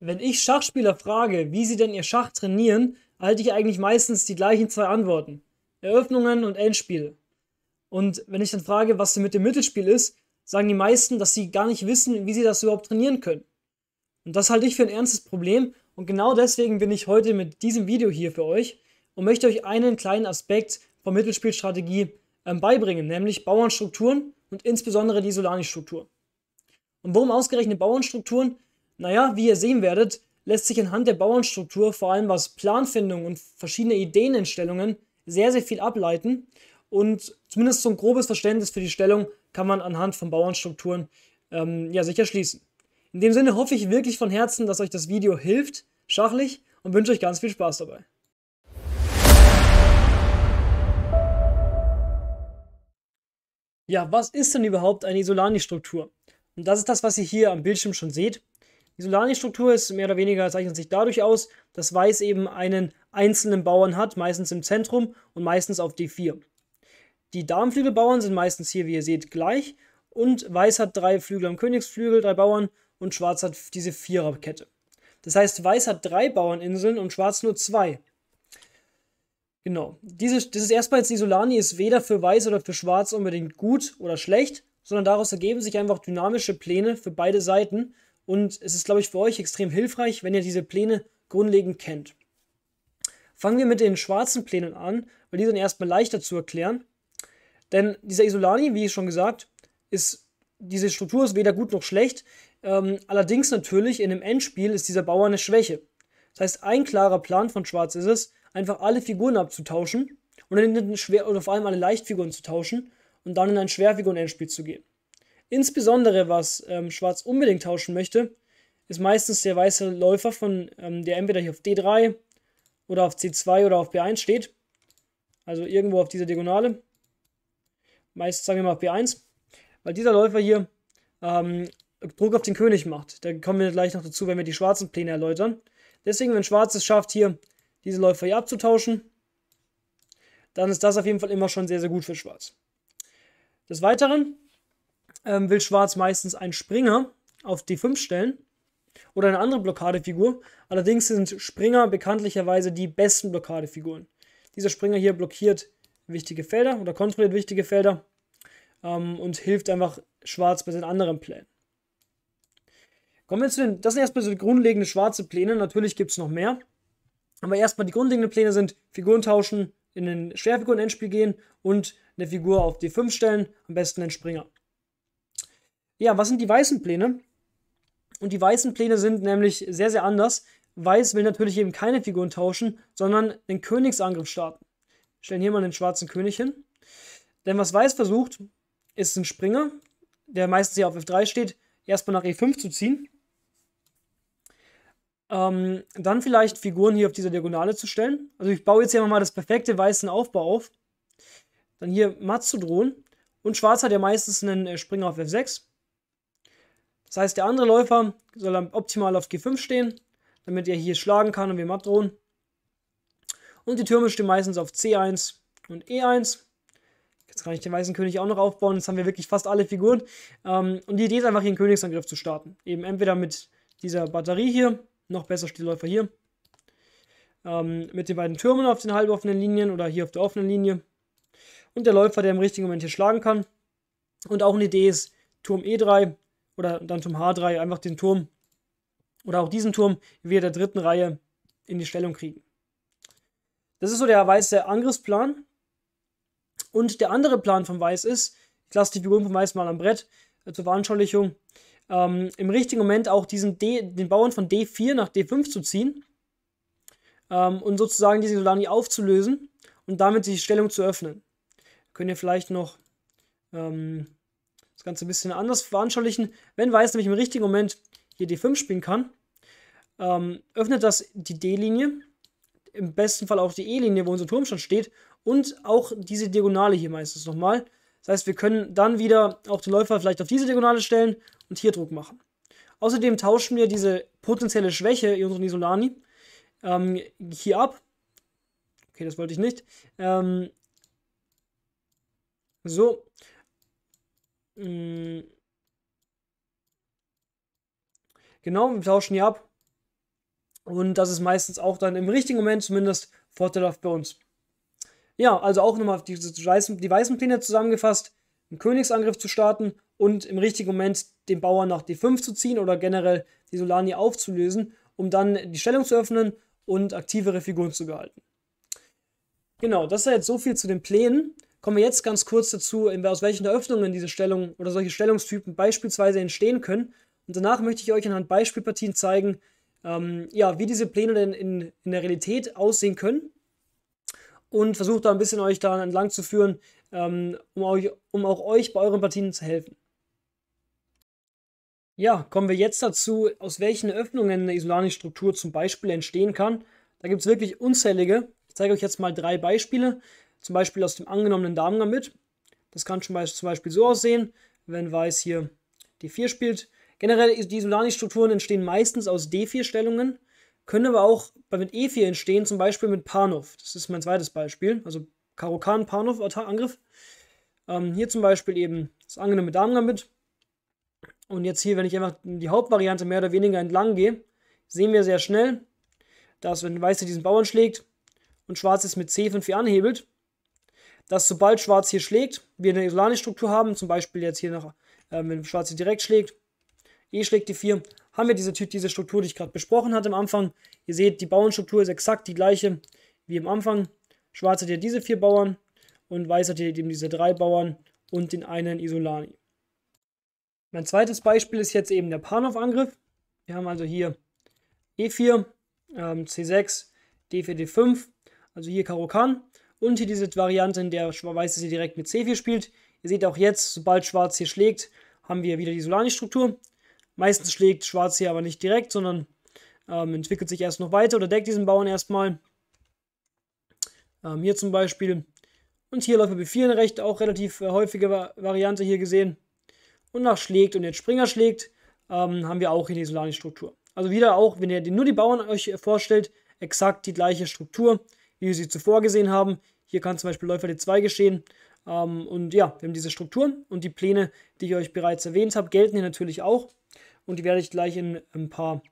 Wenn ich Schachspieler frage, wie sie denn ihr Schach trainieren, halte ich eigentlich meistens die gleichen zwei Antworten. Eröffnungen und Endspiel. Und wenn ich dann frage, was denn mit dem Mittelspiel ist, sagen die meisten, dass sie gar nicht wissen, wie sie das überhaupt trainieren können. Und das halte ich für ein ernstes Problem und genau deswegen bin ich heute mit diesem Video hier für euch und möchte euch einen kleinen Aspekt von Mittelspielstrategie ähm, beibringen, nämlich Bauernstrukturen und insbesondere die Solani-Struktur. Und warum ausgerechnet Bauernstrukturen? Naja, wie ihr sehen werdet, lässt sich anhand der Bauernstruktur vor allem was Planfindung und verschiedene Ideenentstellungen sehr, sehr viel ableiten. Und zumindest so ein grobes Verständnis für die Stellung kann man anhand von Bauernstrukturen ähm, ja, sicher schließen. In dem Sinne hoffe ich wirklich von Herzen, dass euch das Video hilft, schachlich, und wünsche euch ganz viel Spaß dabei. Ja, was ist denn überhaupt eine Isolani-Struktur? Und das ist das, was ihr hier am Bildschirm schon seht. Die Solani-Struktur ist mehr oder weniger, zeichnet sich dadurch aus, dass Weiß eben einen einzelnen Bauern hat, meistens im Zentrum und meistens auf D4. Die Darmflügelbauern sind meistens hier, wie ihr seht, gleich und Weiß hat drei Flügel am Königsflügel, drei Bauern und Schwarz hat diese Viererkette. Das heißt, Weiß hat drei Bauerninseln und Schwarz nur zwei. Genau. Diese, dieses erstmals die Solani ist weder für Weiß oder für Schwarz unbedingt gut oder schlecht, sondern daraus ergeben sich einfach dynamische Pläne für beide Seiten, und es ist, glaube ich, für euch extrem hilfreich, wenn ihr diese Pläne grundlegend kennt. Fangen wir mit den schwarzen Plänen an, weil die sind erstmal leichter zu erklären. Denn dieser Isolani, wie ich schon gesagt, ist, diese Struktur ist weder gut noch schlecht. Ähm, allerdings natürlich in dem Endspiel ist dieser Bauer eine Schwäche. Das heißt, ein klarer Plan von Schwarz ist es, einfach alle Figuren abzutauschen und in den Schwer- oder vor allem alle Leichtfiguren zu tauschen und dann in ein Schwerfiguren-Endspiel zu gehen. Insbesondere, was ähm, Schwarz unbedingt tauschen möchte, ist meistens der weiße Läufer, von, ähm, der entweder hier auf D3 oder auf C2 oder auf B1 steht. Also irgendwo auf dieser Diagonale. Meist sagen wir mal auf B1. Weil dieser Läufer hier ähm, Druck auf den König macht. Da kommen wir gleich noch dazu, wenn wir die schwarzen Pläne erläutern. Deswegen, wenn Schwarz es schafft, hier diese Läufer hier abzutauschen, dann ist das auf jeden Fall immer schon sehr, sehr gut für Schwarz. Des Weiteren ähm, will Schwarz meistens einen Springer auf D5 stellen oder eine andere Blockadefigur. Allerdings sind Springer bekanntlicherweise die besten Blockadefiguren. Dieser Springer hier blockiert wichtige Felder oder kontrolliert wichtige Felder ähm, und hilft einfach Schwarz bei seinen anderen Plänen. Kommen wir zu den, das sind erstmal so die grundlegende schwarze Pläne, natürlich gibt es noch mehr. Aber erstmal die grundlegenden Pläne sind Figuren tauschen, in den Schwerfiguren-Endspiel gehen und eine Figur auf D5 stellen, am besten den Springer. Ja, was sind die weißen Pläne? Und die weißen Pläne sind nämlich sehr, sehr anders. Weiß will natürlich eben keine Figuren tauschen, sondern den Königsangriff starten. stellen hier mal den schwarzen König hin. Denn was Weiß versucht, ist ein Springer, der meistens hier auf F3 steht, erstmal nach E5 zu ziehen. Ähm, dann vielleicht Figuren hier auf dieser Diagonale zu stellen. Also ich baue jetzt hier mal das perfekte weißen Aufbau auf. Dann hier Matt zu drohen. Und Schwarz hat ja meistens einen äh, Springer auf F6. Das heißt, der andere Läufer soll dann optimal auf G5 stehen, damit er hier schlagen kann und wir matt drohen. Und die Türme stehen meistens auf C1 und E1. Jetzt kann ich den weißen König auch noch aufbauen. Jetzt haben wir wirklich fast alle Figuren. Ähm, und die Idee ist einfach, hier einen Königsangriff zu starten. Eben entweder mit dieser Batterie hier, noch besser steht der Läufer hier, ähm, mit den beiden Türmen auf den halboffenen Linien oder hier auf der offenen Linie. Und der Läufer, der im richtigen Moment hier schlagen kann. Und auch eine Idee ist Turm E3, oder dann zum H3 einfach den Turm oder auch diesen Turm wir der dritten Reihe in die Stellung kriegen. Das ist so der weiße Angriffsplan. Und der andere Plan von Weiß ist, ich lasse die Figuren von Weiß mal am Brett äh, zur Veranschaulichung, ähm, im richtigen Moment auch diesen D, den Bauern von D4 nach D5 zu ziehen ähm, und sozusagen diese Solani aufzulösen und damit die Stellung zu öffnen. Können ihr vielleicht noch ähm, Ganze ein bisschen anders veranschaulichen. Wenn Weiß nämlich im richtigen Moment hier D5 spielen kann, ähm, öffnet das die D-Linie, im besten Fall auch die E-Linie, wo unser Turm schon steht, und auch diese Diagonale hier meistens nochmal. Das heißt, wir können dann wieder auch den Läufer vielleicht auf diese Diagonale stellen und hier Druck machen. Außerdem tauschen wir diese potenzielle Schwäche in unseren Isolani ähm, hier ab. Okay, das wollte ich nicht. Ähm, so, Mm. Genau, wir tauschen hier ab. Und das ist meistens auch dann im richtigen Moment zumindest vorteilhaft bei uns. Ja, also auch nochmal die, die weißen Pläne zusammengefasst, einen Königsangriff zu starten und im richtigen Moment den Bauern nach D5 zu ziehen oder generell die Solani aufzulösen, um dann die Stellung zu öffnen und aktivere Figuren zu behalten. Genau, das ist ja jetzt so viel zu den Plänen kommen wir jetzt ganz kurz dazu, aus welchen Eröffnungen diese Stellung oder solche Stellungstypen beispielsweise entstehen können. Und danach möchte ich euch anhand Beispielpartien zeigen, ähm, ja, wie diese Pläne denn in, in der Realität aussehen können und versucht da ein bisschen euch da entlang zu führen, ähm, um, euch, um auch euch bei euren Partien zu helfen. Ja, kommen wir jetzt dazu, aus welchen Öffnungen eine isolanische Struktur zum Beispiel entstehen kann. Da gibt es wirklich unzählige. Ich zeige euch jetzt mal drei Beispiele zum Beispiel aus dem angenommenen Damengang mit. Das kann zum Beispiel so aussehen, wenn Weiß hier D4 spielt. Generell, die solani strukturen entstehen meistens aus D4-Stellungen, können aber auch mit E4 entstehen, zum Beispiel mit Panov. Das ist mein zweites Beispiel, also Karokan-Panov-Angriff. Ähm, hier zum Beispiel eben das angenommene Damengambit. Und jetzt hier, wenn ich einfach die Hauptvariante mehr oder weniger entlang gehe, sehen wir sehr schnell, dass wenn Weiß hier diesen Bauern schlägt und Schwarz jetzt mit C5 hier anhebelt, dass sobald Schwarz hier schlägt, wir eine Isolani-Struktur haben, zum Beispiel jetzt hier noch, äh, wenn Schwarz hier direkt schlägt, E schlägt die 4, haben wir diese, diese Struktur, die ich gerade besprochen hatte am Anfang. Ihr seht, die Bauernstruktur ist exakt die gleiche wie am Anfang. Schwarz hat hier diese vier Bauern und Weiß hat hier eben diese drei Bauern und den einen Isolani. Mein zweites Beispiel ist jetzt eben der Panov-Angriff. Wir haben also hier E4, ähm, C6, D4, D5, also hier Karo Karokan und hier diese Variante, in der Weiß hier direkt mit C4 spielt. Ihr seht auch jetzt, sobald Schwarz hier schlägt, haben wir wieder die Solani-Struktur. Meistens schlägt Schwarz hier aber nicht direkt, sondern ähm, entwickelt sich erst noch weiter oder deckt diesen Bauern erstmal. Ähm, hier zum Beispiel. Und hier läuft B4 eine recht auch relativ äh, häufige Va Variante hier gesehen. Und nach schlägt und jetzt Springer schlägt, ähm, haben wir auch hier die Solani-Struktur. Also wieder auch, wenn ihr nur die Bauern euch äh, vorstellt, exakt die gleiche Struktur wie wir sie zuvor gesehen haben. Hier kann zum Beispiel Läufer D2 geschehen. Ähm, und ja, wir haben diese Strukturen und die Pläne, die ich euch bereits erwähnt habe, gelten hier natürlich auch. Und die werde ich gleich in ein paar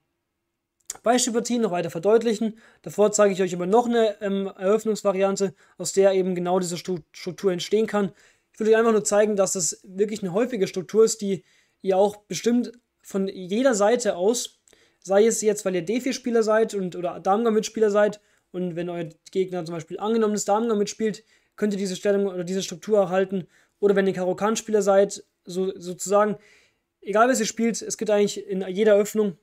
Beispielpartien noch weiter verdeutlichen. Davor zeige ich euch aber noch eine ähm, Eröffnungsvariante, aus der eben genau diese Struktur entstehen kann. Ich will euch einfach nur zeigen, dass das wirklich eine häufige Struktur ist, die ihr auch bestimmt von jeder Seite aus, sei es jetzt, weil ihr D4-Spieler seid und, oder Dame-Mitspieler seid und wenn euer Gegner zum Beispiel angenommenes ist, Damengang mitspielt, könnt ihr diese Stellung oder diese Struktur erhalten. Oder wenn ihr Karokan-Spieler seid, so, sozusagen, egal was ihr spielt, es gibt eigentlich in jeder Öffnung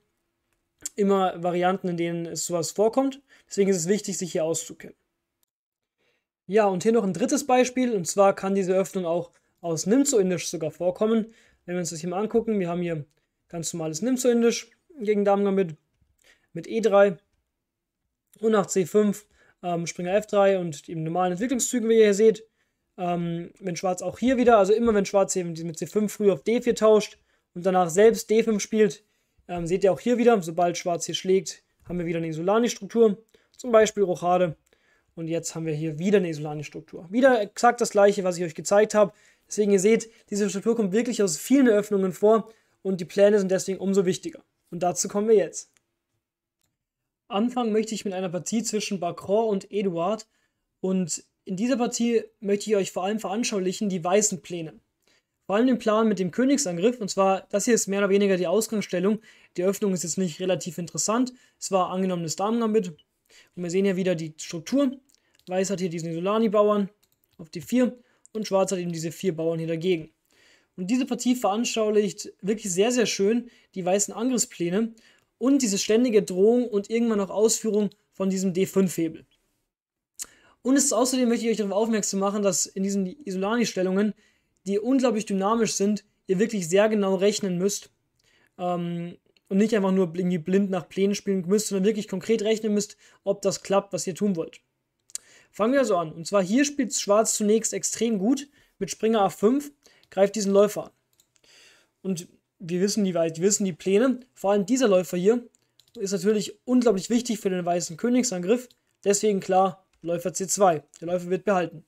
immer Varianten, in denen es sowas vorkommt. Deswegen ist es wichtig, sich hier auszukennen. Ja, und hier noch ein drittes Beispiel, und zwar kann diese Öffnung auch aus Nimzo-Indisch sogar vorkommen. Wenn wir uns das hier mal angucken, wir haben hier ganz normales Nimzo-Indisch gegen Dame mit, mit E3. Und nach C5 ähm, Springer F3 und im normalen Entwicklungszügen, wie ihr hier seht, ähm, wenn Schwarz auch hier wieder, also immer wenn Schwarz mit C5 früh auf D4 tauscht und danach selbst D5 spielt, ähm, seht ihr auch hier wieder, sobald Schwarz hier schlägt, haben wir wieder eine Isolani-Struktur, zum Beispiel Rochade. Und jetzt haben wir hier wieder eine Isolani-Struktur. Wieder exakt das gleiche, was ich euch gezeigt habe. Deswegen, ihr seht, diese Struktur kommt wirklich aus vielen Öffnungen vor und die Pläne sind deswegen umso wichtiger. Und dazu kommen wir jetzt. Anfangen möchte ich mit einer Partie zwischen Bacron und Eduard und in dieser Partie möchte ich euch vor allem veranschaulichen die weißen Pläne. Vor allem den Plan mit dem Königsangriff und zwar, das hier ist mehr oder weniger die Ausgangsstellung. Die Öffnung ist jetzt nicht relativ interessant. Es war angenommenes Damengambit und wir sehen hier wieder die Struktur. Weiß hat hier diesen Isolani-Bauern auf die 4 und Schwarz hat eben diese vier Bauern hier dagegen. Und diese Partie veranschaulicht wirklich sehr, sehr schön die weißen Angriffspläne und diese ständige Drohung und irgendwann auch Ausführung von diesem D5-Hebel. Und es ist außerdem möchte ich euch darauf aufmerksam machen, dass in diesen Isolani-Stellungen, die unglaublich dynamisch sind, ihr wirklich sehr genau rechnen müsst. Ähm, und nicht einfach nur irgendwie blind nach Plänen spielen müsst, sondern wirklich konkret rechnen müsst, ob das klappt, was ihr tun wollt. Fangen wir also an. Und zwar hier spielt Schwarz zunächst extrem gut mit Springer A5, greift diesen Läufer an. Und wir wissen die, wir wissen die Pläne. Vor allem dieser Läufer hier ist natürlich unglaublich wichtig für den weißen Königsangriff. Deswegen klar, Läufer C2. Der Läufer wird behalten.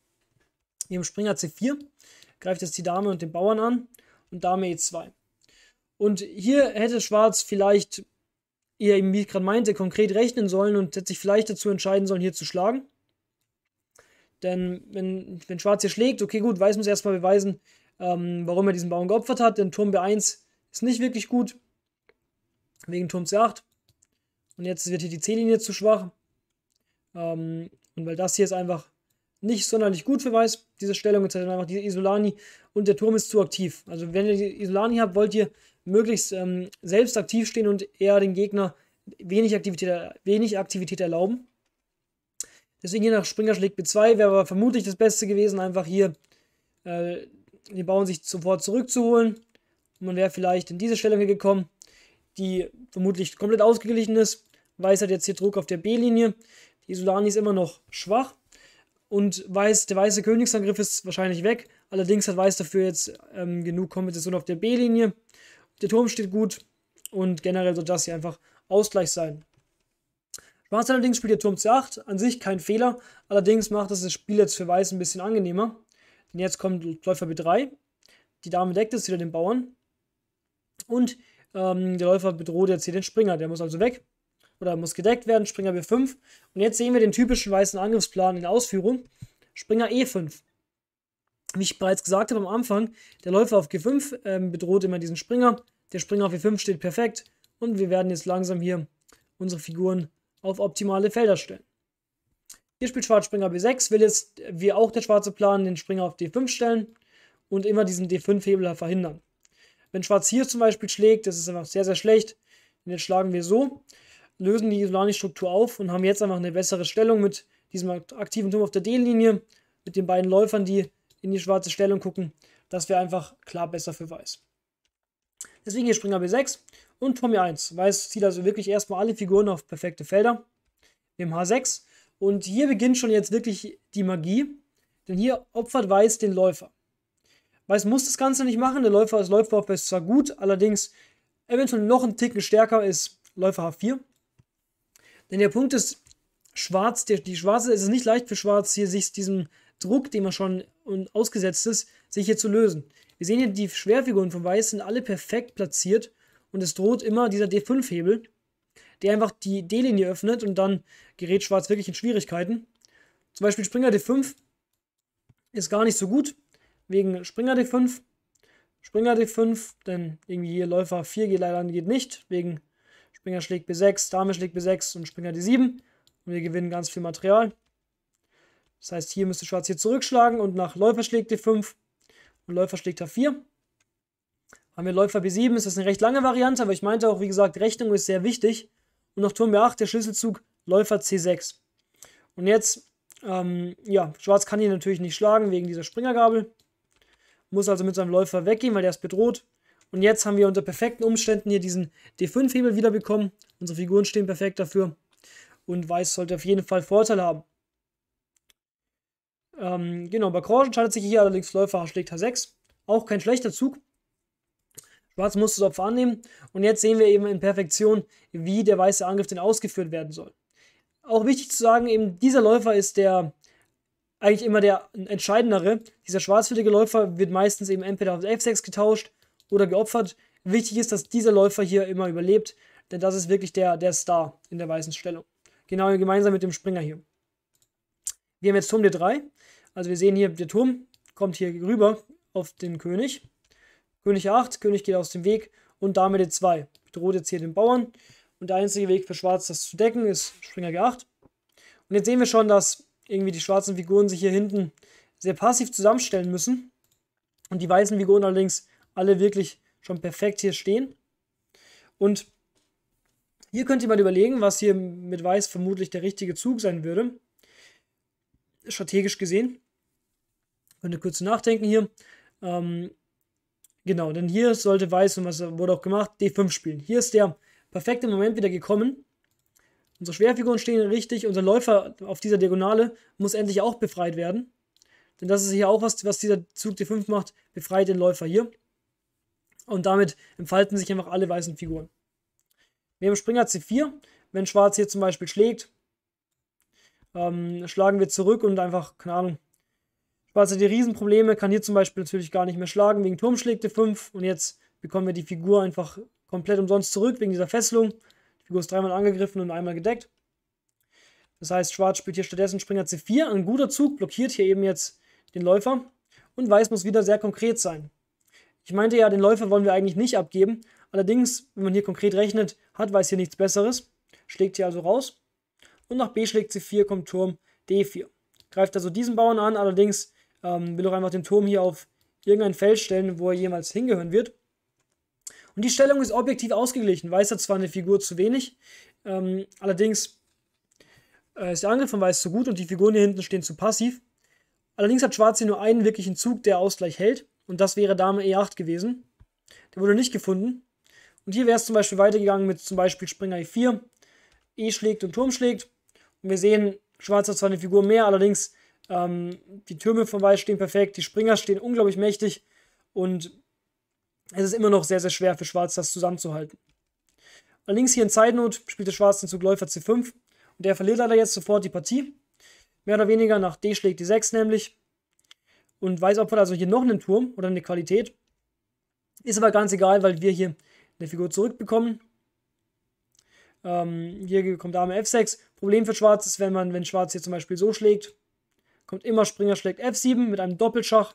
Hier im Springer C4 greift jetzt die Dame und den Bauern an und Dame E2. Und hier hätte Schwarz vielleicht, eher eben wie ich gerade meinte, konkret rechnen sollen und hätte sich vielleicht dazu entscheiden sollen, hier zu schlagen. Denn wenn, wenn Schwarz hier schlägt, okay gut, Weiß muss erstmal beweisen, ähm, warum er diesen Bauern geopfert hat. Denn Turm B1 ist nicht wirklich gut. Wegen Turm C8. Und jetzt wird hier die C-Linie zu schwach. Ähm, und weil das hier ist einfach nicht sonderlich gut für Weiß, diese Stellung. Jetzt hat einfach die Isolani und der Turm ist zu aktiv. Also wenn ihr die Isolani habt, wollt ihr möglichst ähm, selbst aktiv stehen und eher den Gegner wenig Aktivität, wenig Aktivität erlauben. Deswegen hier nach Springer schlägt B2 wäre aber vermutlich das Beste gewesen, einfach hier äh, die Bauern sich sofort zurückzuholen man wäre vielleicht in diese Stellung gekommen, die vermutlich komplett ausgeglichen ist. Weiß hat jetzt hier Druck auf der B-Linie. Die Solani ist immer noch schwach. Und Weiß, der weiße Königsangriff ist wahrscheinlich weg. Allerdings hat Weiß dafür jetzt ähm, genug Kompensation auf der B-Linie. Der Turm steht gut. Und generell soll das hier einfach Ausgleich sein. Schwarz allerdings spielt der Turm C8. An sich kein Fehler. Allerdings macht das das Spiel jetzt für Weiß ein bisschen angenehmer. Denn jetzt kommt Läufer B3. Die Dame deckt jetzt wieder den Bauern. Und ähm, der Läufer bedroht jetzt hier den Springer. Der muss also weg oder muss gedeckt werden. Springer B5. Und jetzt sehen wir den typischen weißen Angriffsplan in Ausführung. Springer E5. Wie ich bereits gesagt habe am Anfang, der Läufer auf G5 ähm, bedroht immer diesen Springer. Der Springer auf E5 steht perfekt. Und wir werden jetzt langsam hier unsere Figuren auf optimale Felder stellen. Hier spielt Schwarz Springer B6, will jetzt wie auch der schwarze Plan den Springer auf D5 stellen und immer diesen D5-Hebel verhindern. Wenn Schwarz hier zum Beispiel schlägt, das ist einfach sehr, sehr schlecht. Und jetzt schlagen wir so, lösen die Solani-Struktur auf und haben jetzt einfach eine bessere Stellung mit diesem aktiven Turm auf der D-Linie, mit den beiden Läufern, die in die schwarze Stellung gucken. Das wäre einfach klar besser für Weiß. Deswegen hier Springer B6 und Turm E1. Weiß zieht also wirklich erstmal alle Figuren auf perfekte Felder. Im H6. Und hier beginnt schon jetzt wirklich die Magie, denn hier opfert Weiß den Läufer. Weiß muss das Ganze nicht machen. Der Läufer ist Läufer auf 4 ist zwar gut, allerdings eventuell noch einen Ticken stärker ist Läufer H4. Denn der Punkt ist, Schwarz, die, die Schwarze, es ist nicht leicht für Schwarz, hier sich diesem Druck, den man schon ausgesetzt ist, sich hier zu lösen. Wir sehen hier, die Schwerfiguren von Weiß sind alle perfekt platziert und es droht immer dieser D5-Hebel, der einfach die D-Linie öffnet und dann gerät Schwarz wirklich in Schwierigkeiten. Zum Beispiel Springer D5 ist gar nicht so gut wegen Springer D5. Springer D5, denn irgendwie hier Läufer 4 geht leider geht nicht, wegen Springer schlägt B6, Dame schlägt B6 und Springer D7. Und wir gewinnen ganz viel Material. Das heißt, hier müsste Schwarz hier zurückschlagen und nach Läufer schlägt D5 und Läufer schlägt H4. Haben wir Läufer B7, ist das eine recht lange Variante, aber ich meinte auch, wie gesagt, Rechnung ist sehr wichtig. Und nach Turm B8 der Schlüsselzug Läufer C6. Und jetzt, ähm, ja, Schwarz kann hier natürlich nicht schlagen wegen dieser Springergabel muss also mit seinem Läufer weggehen, weil der ist bedroht. Und jetzt haben wir unter perfekten Umständen hier diesen D5-Hebel wiederbekommen. Unsere Figuren stehen perfekt dafür. Und Weiß sollte auf jeden Fall Vorteil haben. Ähm, genau, bei Krosch entscheidet sich hier allerdings Läufer schlägt H6. Auch kein schlechter Zug. Schwarz muss das Opfer annehmen. Und jetzt sehen wir eben in Perfektion, wie der weiße Angriff denn ausgeführt werden soll. Auch wichtig zu sagen, eben dieser Läufer ist der eigentlich immer der entscheidendere. Dieser schwarzfällige Läufer wird meistens eben entweder auf F6 getauscht oder geopfert. Wichtig ist, dass dieser Läufer hier immer überlebt, denn das ist wirklich der, der Star in der weißen Stellung. Genau gemeinsam mit dem Springer hier. Wir haben jetzt Turm D3. Also wir sehen hier, der Turm kommt hier rüber auf den König. König 8 König geht aus dem Weg und Dame D2. Droht jetzt hier den Bauern. Und der einzige Weg für Schwarz, das zu decken, ist Springer G8. Und jetzt sehen wir schon, dass irgendwie die schwarzen Figuren sich hier hinten sehr passiv zusammenstellen müssen. Und die weißen Figuren allerdings alle wirklich schon perfekt hier stehen. Und hier könnt ihr mal überlegen, was hier mit Weiß vermutlich der richtige Zug sein würde. Strategisch gesehen. Könnt ihr kurz nachdenken hier. Ähm, genau, denn hier sollte Weiß, und was wurde auch gemacht, D5 spielen. Hier ist der perfekte Moment wieder gekommen, Unsere Schwerfiguren stehen richtig, unser Läufer auf dieser Diagonale muss endlich auch befreit werden. Denn das ist hier auch was, was dieser Zug D5 macht, befreit den Läufer hier. Und damit entfalten sich einfach alle weißen Figuren. Wir haben Springer C4. Wenn Schwarz hier zum Beispiel schlägt, ähm, schlagen wir zurück und einfach, keine Ahnung, Schwarz hat die Riesenprobleme, kann hier zum Beispiel natürlich gar nicht mehr schlagen, wegen Turm schlägt D5. Und jetzt bekommen wir die Figur einfach komplett umsonst zurück, wegen dieser Fesselung. Figur ist dreimal angegriffen und einmal gedeckt. Das heißt, Schwarz spielt hier stattdessen Springer C4. Ein guter Zug blockiert hier eben jetzt den Läufer. Und Weiß muss wieder sehr konkret sein. Ich meinte ja, den Läufer wollen wir eigentlich nicht abgeben. Allerdings, wenn man hier konkret rechnet, hat Weiß hier nichts Besseres. Schlägt hier also raus. Und nach B schlägt C4 kommt Turm D4. Greift also diesen Bauern an, allerdings ähm, will auch einfach den Turm hier auf irgendein Feld stellen, wo er jemals hingehören wird. Und die Stellung ist objektiv ausgeglichen. Weiß hat zwar eine Figur zu wenig, ähm, allerdings äh, ist der Angriff von Weiß zu gut und die Figuren hier hinten stehen zu passiv. Allerdings hat Schwarz hier nur einen wirklichen Zug, der Ausgleich hält. Und das wäre Dame E8 gewesen. Der wurde nicht gefunden. Und hier wäre es zum Beispiel weitergegangen mit zum Beispiel Springer E4. E schlägt und Turm schlägt. Und wir sehen, Schwarz hat zwar eine Figur mehr, allerdings ähm, die Türme von Weiß stehen perfekt, die Springer stehen unglaublich mächtig. Und es ist immer noch sehr, sehr schwer für Schwarz, das zusammenzuhalten. Allerdings hier in Zeitnot spielt der Schwarz den Zug Läufer C5 und der verliert leider jetzt sofort die Partie. Mehr oder weniger nach D schlägt die 6 nämlich. Und Weiß opfert also hier noch einen Turm oder eine Qualität. Ist aber ganz egal, weil wir hier eine Figur zurückbekommen. Ähm, hier kommt Dame F6. Problem für Schwarz ist, wenn man, wenn Schwarz hier zum Beispiel so schlägt, kommt immer Springer schlägt F7 mit einem Doppelschach.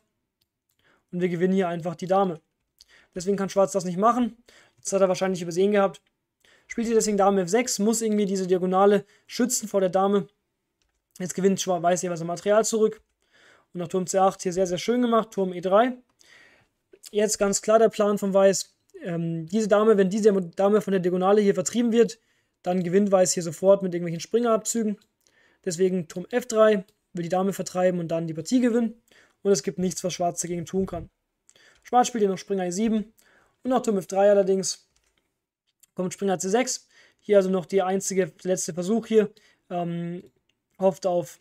Und wir gewinnen hier einfach die Dame. Deswegen kann Schwarz das nicht machen. Das hat er wahrscheinlich übersehen gehabt. Spielt hier deswegen Dame F6, muss irgendwie diese Diagonale schützen vor der Dame. Jetzt gewinnt Schwarz Weiß jeweils ein Material zurück. Und nach Turm C8 hier sehr, sehr schön gemacht. Turm E3. Jetzt ganz klar der Plan von Weiß. Ähm, diese Dame, wenn diese Dame von der Diagonale hier vertrieben wird, dann gewinnt Weiß hier sofort mit irgendwelchen Springerabzügen. Deswegen Turm F3, will die Dame vertreiben und dann die Partie gewinnen. Und es gibt nichts, was Schwarz dagegen tun kann. Schwarz spielt hier noch Springer E7 und noch Turm F3 allerdings. Kommt Springer C6. Hier also noch der einzige, letzte Versuch hier. Ähm, hofft, auf,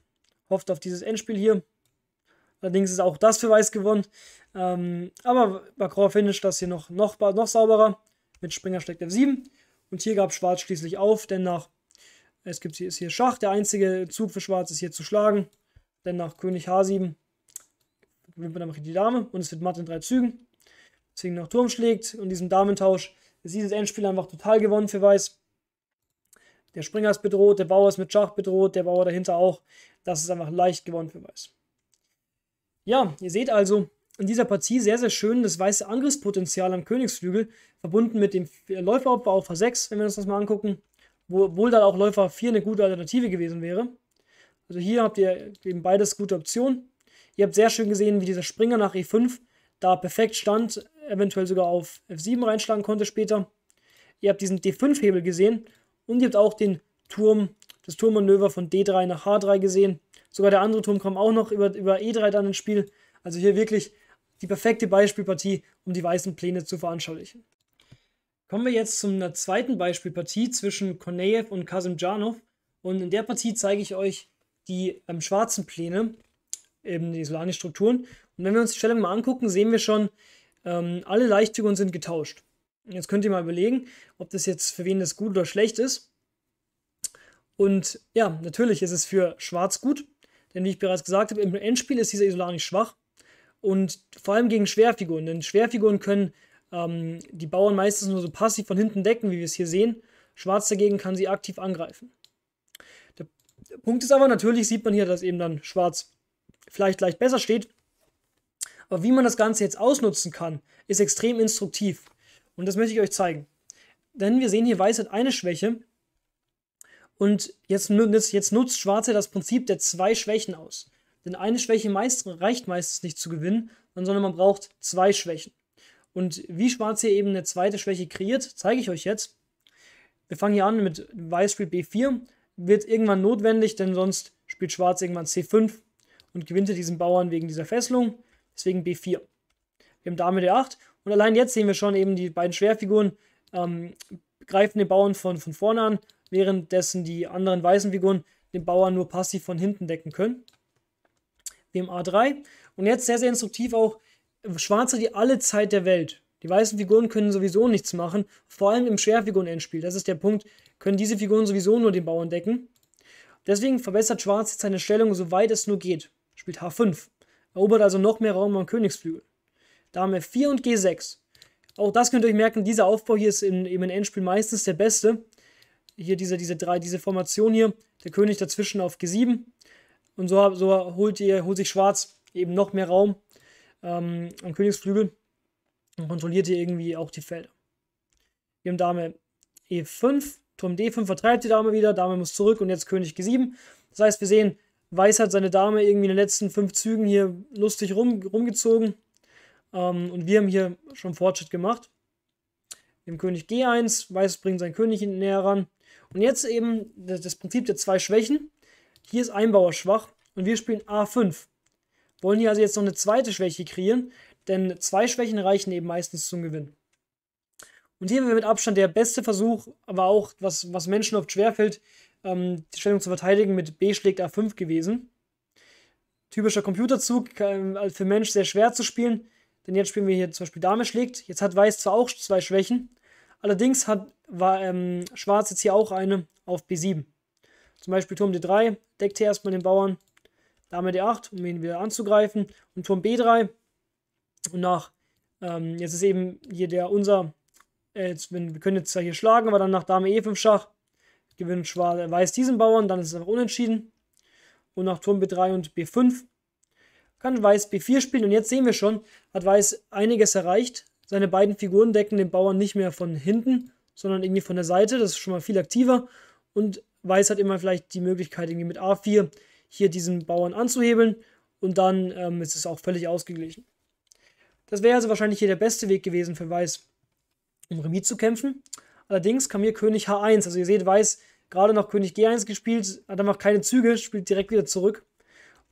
hofft auf dieses Endspiel hier. Allerdings ist auch das für Weiß gewonnen. Ähm, aber Bakrow finisht das hier noch, noch, noch sauberer. Mit Springer steckt F7. Und hier gab Schwarz schließlich auf, denn nach es gibt hier, ist hier Schach. Der einzige Zug für Schwarz ist hier zu schlagen. Denn nach König H7 gewinnt man einfach die Dame und es wird matt in drei Zügen. Deswegen nach Turm schlägt und diesem Damentausch ist dieses Endspiel einfach total gewonnen für Weiß. Der Springer ist bedroht, der Bauer ist mit Schach bedroht, der Bauer dahinter auch. Das ist einfach leicht gewonnen für Weiß. Ja, ihr seht also in dieser Partie sehr, sehr schön das weiße Angriffspotenzial am Königsflügel, verbunden mit dem Läuferaufbau auf H6, wenn wir uns das mal angucken, wo, wohl dann auch Läufer 4 eine gute Alternative gewesen wäre. Also hier habt ihr eben beides gute Optionen. Ihr habt sehr schön gesehen, wie dieser Springer nach E5 da perfekt stand, eventuell sogar auf F7 reinschlagen konnte später. Ihr habt diesen D5-Hebel gesehen und ihr habt auch den Turm, das Turmmanöver von D3 nach H3 gesehen. Sogar der andere Turm kam auch noch über, über E3 dann ins Spiel. Also hier wirklich die perfekte Beispielpartie, um die weißen Pläne zu veranschaulichen. Kommen wir jetzt zu einer zweiten Beispielpartie zwischen Konejew und Kazimjanov. Und in der Partie zeige ich euch die ähm, schwarzen Pläne eben die solaren Strukturen. Und wenn wir uns die Stellung mal angucken, sehen wir schon, ähm, alle Leichtfiguren sind getauscht. Und jetzt könnt ihr mal überlegen, ob das jetzt für wen das gut oder schlecht ist. Und ja, natürlich ist es für Schwarz gut, denn wie ich bereits gesagt habe, im Endspiel ist dieser Isolanisch schwach und vor allem gegen Schwerfiguren, denn Schwerfiguren können ähm, die Bauern meistens nur so passiv von hinten decken, wie wir es hier sehen. Schwarz dagegen kann sie aktiv angreifen. Der Punkt ist aber, natürlich sieht man hier, dass eben dann Schwarz vielleicht leicht besser steht. Aber wie man das Ganze jetzt ausnutzen kann, ist extrem instruktiv. Und das möchte ich euch zeigen. Denn wir sehen hier, Weiß hat eine Schwäche. Und jetzt, jetzt nutzt Schwarze das Prinzip der zwei Schwächen aus. Denn eine Schwäche meist, reicht meistens nicht zu gewinnen, sondern man braucht zwei Schwächen. Und wie Schwarz hier eben eine zweite Schwäche kreiert, zeige ich euch jetzt. Wir fangen hier an mit Weiß spielt B4. Wird irgendwann notwendig, denn sonst spielt Schwarz irgendwann C5 und gewinnt er diesen Bauern wegen dieser Fesselung. Deswegen B4. Wir haben Dame D8 und allein jetzt sehen wir schon eben die beiden Schwerfiguren ähm, greifen den Bauern von, von vorne an, währenddessen die anderen weißen Figuren den Bauern nur passiv von hinten decken können. Wir haben A3 und jetzt sehr, sehr instruktiv auch äh, Schwarze die alle Zeit der Welt. Die weißen Figuren können sowieso nichts machen, vor allem im Schwerfiguren-Endspiel. Das ist der Punkt, können diese Figuren sowieso nur den Bauern decken. Deswegen verbessert Schwarz jetzt seine Stellung, soweit es nur geht spielt H5, erobert also noch mehr Raum am Königsflügel. Dame F4 und G6. Auch das könnt ihr euch merken, dieser Aufbau hier ist in, eben in Endspiel meistens der beste. Hier diese, diese, drei, diese Formation hier, der König dazwischen auf G7. Und so, so holt, ihr, holt sich Schwarz eben noch mehr Raum ähm, am Königsflügel und kontrolliert hier irgendwie auch die Felder. Wir haben Dame E5, Turm D5 vertreibt die Dame wieder, Dame muss zurück und jetzt König G7. Das heißt, wir sehen, Weiß hat seine Dame irgendwie in den letzten fünf Zügen hier lustig rum, rumgezogen. Ähm, und wir haben hier schon Fortschritt gemacht. Wir haben König G1, Weiß bringt seinen König näher ran. Und jetzt eben das Prinzip der zwei Schwächen. Hier ist ein Bauer schwach und wir spielen A5. Wollen hier also jetzt noch eine zweite Schwäche kreieren, denn zwei Schwächen reichen eben meistens zum Gewinn. Und hier haben wir mit Abstand der beste Versuch, aber auch, was, was Menschen oft schwerfällt, ähm, die Stellung zu verteidigen mit B schlägt A5 gewesen. Typischer Computerzug, ähm, also für Mensch sehr schwer zu spielen, denn jetzt spielen wir hier zum Beispiel Dame schlägt. Jetzt hat Weiß zwar auch zwei Schwächen, allerdings hat war, ähm, Schwarz jetzt hier auch eine auf B7. Zum Beispiel Turm D3 deckt hier erstmal den Bauern, Dame D8, um ihn wieder anzugreifen, und Turm B3. Und nach, ähm, jetzt ist eben hier der unser, äh, jetzt, wir können jetzt zwar hier schlagen, aber dann nach Dame E5 Schach gewinnt Schwarz, äh, Weiß diesen Bauern, dann ist es einfach unentschieden. Und nach Turm B3 und B5 kann Weiß B4 spielen. Und jetzt sehen wir schon, hat Weiß einiges erreicht. Seine beiden Figuren decken den Bauern nicht mehr von hinten, sondern irgendwie von der Seite. Das ist schon mal viel aktiver. Und Weiß hat immer vielleicht die Möglichkeit, irgendwie mit A4 hier diesen Bauern anzuhebeln. Und dann ähm, ist es auch völlig ausgeglichen. Das wäre also wahrscheinlich hier der beste Weg gewesen für Weiß, um Remis zu kämpfen. Allerdings kam hier König H1. Also ihr seht, Weiß gerade noch König G1 gespielt, hat einfach keine Züge, spielt direkt wieder zurück.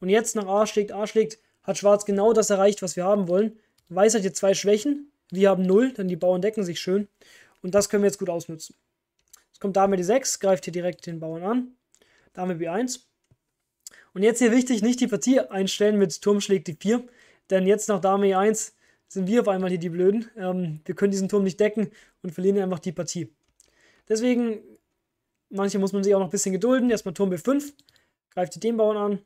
Und jetzt nach A schlägt, A schlägt, hat Schwarz genau das erreicht, was wir haben wollen. Weiß hat hier zwei Schwächen, wir haben 0, denn die Bauern decken sich schön. Und das können wir jetzt gut ausnutzen. Jetzt kommt Dame D6, greift hier direkt den Bauern an. Dame B1. Und jetzt hier wichtig, nicht die Partie einstellen mit Turm schlägt D4, denn jetzt nach Dame E1 sind wir auf einmal hier die Blöden. Ähm, wir können diesen Turm nicht decken und verlieren einfach die Partie. Deswegen, manche muss man sich auch noch ein bisschen gedulden. Erstmal Turm B5, greift den Bauern an,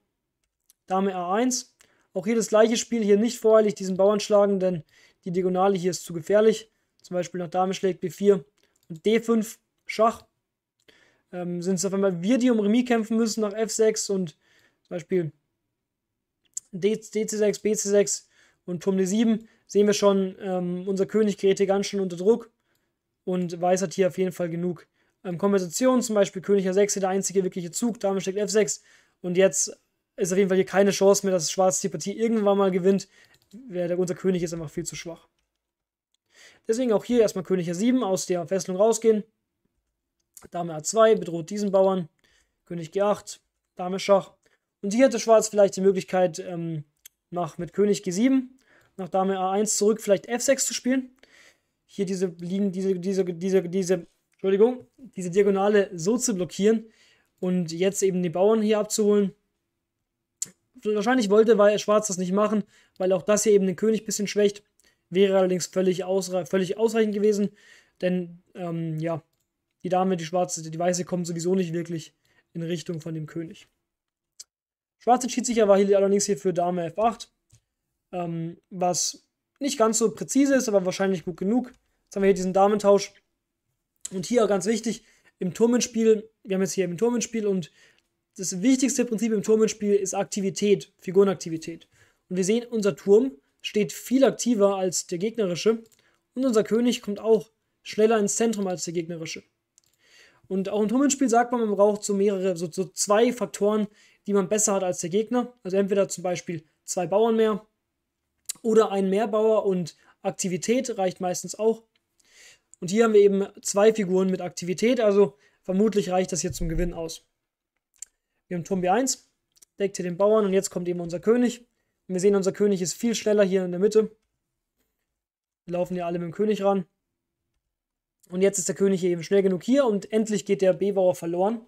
Dame A1. Auch hier das gleiche Spiel, hier nicht voreilig diesen Bauern schlagen, denn die Diagonale hier ist zu gefährlich. Zum Beispiel noch Dame schlägt B4 und D5, Schach. Ähm, sind es auf einmal wir, die um Remis kämpfen müssen nach F6 und zum Beispiel DC6, BC6 und Turm D7 sehen wir schon, ähm, unser König gerät hier ganz schön unter Druck und Weiß hat hier auf jeden Fall genug ähm, Kompensation. Zum Beispiel König A6 hier der einzige wirkliche Zug, Dame steckt F6 und jetzt ist auf jeden Fall hier keine Chance mehr, dass Schwarz die Partie irgendwann mal gewinnt. Der, unser König ist einfach viel zu schwach. Deswegen auch hier erstmal König A7 aus der Fesselung rausgehen. Dame A2 bedroht diesen Bauern. König G8, Dame Schach. Und hier hätte Schwarz vielleicht die Möglichkeit, ähm, nach mit König G7 nach Dame A1 zurück, vielleicht F6 zu spielen. Hier diese Linien, diese, diese, diese, diese, Entschuldigung, diese Diagonale so zu blockieren und jetzt eben die Bauern hier abzuholen. Wahrscheinlich wollte weil Schwarz das nicht machen, weil auch das hier eben den König ein bisschen schwächt. Wäre allerdings völlig, ausre völlig ausreichend gewesen, denn ähm, ja, die Dame, die Schwarze, die Weiße kommt sowieso nicht wirklich in Richtung von dem König. Schwarz entschied sich aber allerdings hier für Dame F8 ähm, was nicht ganz so präzise ist, aber wahrscheinlich gut genug. Jetzt haben wir hier diesen Damentausch. Und hier auch ganz wichtig, im Turmenspiel, wir haben jetzt hier im Turmenspiel und das wichtigste Prinzip im Turmenspiel ist Aktivität, Figurenaktivität. Und wir sehen, unser Turm steht viel aktiver als der gegnerische und unser König kommt auch schneller ins Zentrum als der gegnerische. Und auch im Turmenspiel sagt man, man braucht so mehrere, so, so zwei Faktoren, die man besser hat als der Gegner. Also entweder zum Beispiel zwei Bauern mehr oder ein Mehrbauer und Aktivität reicht meistens auch. Und hier haben wir eben zwei Figuren mit Aktivität, also vermutlich reicht das hier zum Gewinn aus. Wir haben Turm B1, deckt hier den Bauern und jetzt kommt eben unser König. Und wir sehen, unser König ist viel schneller hier in der Mitte. Wir laufen ja alle mit dem König ran. Und jetzt ist der König hier eben schnell genug hier und endlich geht der B-Bauer verloren.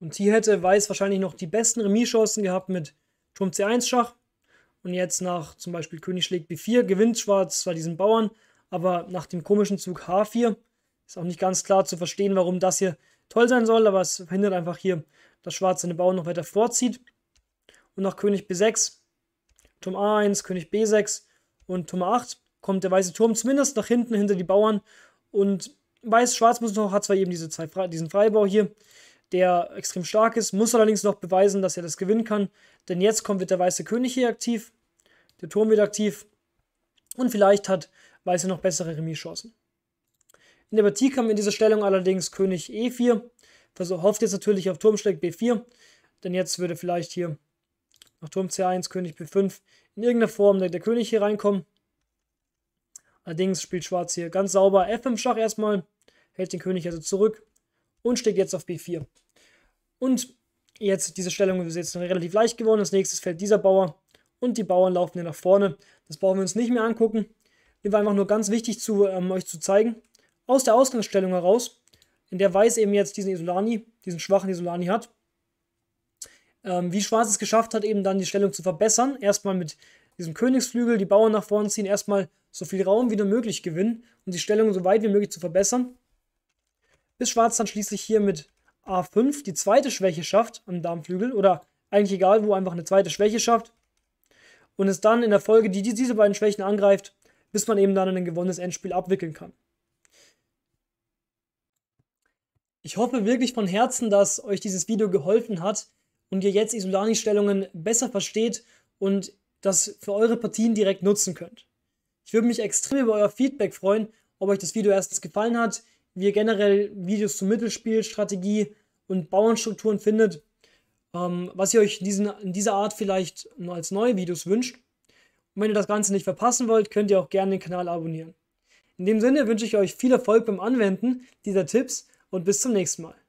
Und hier hätte Weiß wahrscheinlich noch die besten Remischancen gehabt mit Turm C1 Schach. Und jetzt nach zum Beispiel König schlägt B4 gewinnt Schwarz zwar diesen Bauern, aber nach dem komischen Zug H4 ist auch nicht ganz klar zu verstehen, warum das hier toll sein soll, aber es verhindert einfach hier, dass Schwarz seine Bauern noch weiter vorzieht. Und nach König B6, Turm A1, König B6 und Turm A8 kommt der weiße Turm zumindest nach hinten hinter die Bauern und Weiß-Schwarz muss noch, hat zwar eben diese Fre diesen Freibau hier, der extrem stark ist, muss allerdings noch beweisen, dass er das gewinnen kann, denn jetzt kommt wird der weiße König hier aktiv der Turm wird aktiv und vielleicht hat Weiße noch bessere Remischancen. In der Partie kam in dieser Stellung allerdings König E4, also hofft jetzt natürlich auf Turmschlag B4, denn jetzt würde vielleicht hier nach Turm C1, König B5 in irgendeiner Form der, der König hier reinkommen. Allerdings spielt Schwarz hier ganz sauber F5 Schach erstmal, hält den König also zurück und steht jetzt auf B4. Und jetzt diese Stellung ist jetzt relativ leicht geworden. Als nächstes fällt dieser Bauer und die Bauern laufen hier nach vorne. Das brauchen wir uns nicht mehr angucken. Mir war einfach nur ganz wichtig, zu, ähm, euch zu zeigen, aus der Ausgangsstellung heraus, in der Weiß eben jetzt diesen Isolani, diesen schwachen Isolani hat, ähm, wie Schwarz es geschafft hat, eben dann die Stellung zu verbessern. Erstmal mit diesem Königsflügel die Bauern nach vorne ziehen, erstmal so viel Raum wie nur möglich gewinnen um die Stellung so weit wie möglich zu verbessern. Bis Schwarz dann schließlich hier mit A5 die zweite Schwäche schafft am Darmflügel oder eigentlich egal, wo einfach eine zweite Schwäche schafft und es dann in der Folge die, diese beiden Schwächen angreift, bis man eben dann ein gewonnenes Endspiel abwickeln kann. Ich hoffe wirklich von Herzen, dass euch dieses Video geholfen hat und ihr jetzt Isolani-Stellungen besser versteht und das für eure Partien direkt nutzen könnt. Ich würde mich extrem über euer Feedback freuen, ob euch das Video erstens gefallen hat, wie ihr generell Videos zur Mittelspielstrategie und Bauernstrukturen findet ähm, was ihr euch diesen, in dieser Art vielleicht als neue Videos wünscht. Und wenn ihr das Ganze nicht verpassen wollt, könnt ihr auch gerne den Kanal abonnieren. In dem Sinne wünsche ich euch viel Erfolg beim Anwenden dieser Tipps und bis zum nächsten Mal.